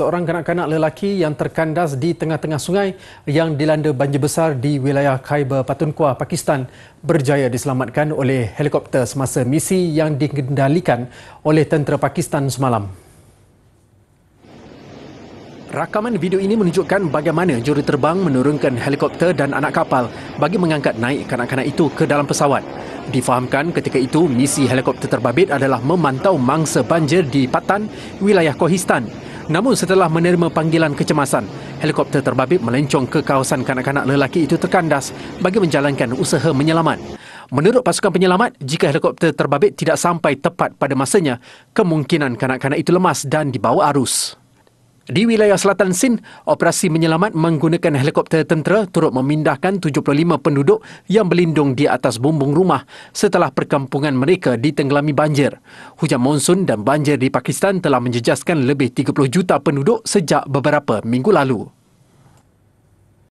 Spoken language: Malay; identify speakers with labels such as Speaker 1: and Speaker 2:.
Speaker 1: Seorang kanak-kanak lelaki yang terkandas di tengah-tengah sungai yang dilanda banjir besar di wilayah Khyber Patunqua, Pakistan berjaya diselamatkan oleh helikopter semasa misi yang dikendalikan oleh tentera Pakistan semalam. Rakaman video ini menunjukkan bagaimana juru terbang menurunkan helikopter dan anak kapal bagi mengangkat naik kanak-kanak itu ke dalam pesawat. Difahamkan ketika itu misi helikopter terbabit adalah memantau mangsa banjir di Patan, wilayah Kohistan. Namun setelah menerima panggilan kecemasan, helikopter terbabit melencong ke kawasan kanak-kanak lelaki itu terkandas bagi menjalankan usaha menyelamat. Menurut pasukan penyelamat, jika helikopter terbabit tidak sampai tepat pada masanya, kemungkinan kanak-kanak itu lemas dan dibawa arus. Di wilayah selatan Sin, operasi menyelamat menggunakan helikopter tentera turut memindahkan 75 penduduk yang berlindung di atas bumbung rumah setelah perkampungan mereka ditenggelami banjir. Hujan monsun dan banjir di Pakistan telah menjejaskan lebih 30 juta penduduk sejak beberapa minggu lalu.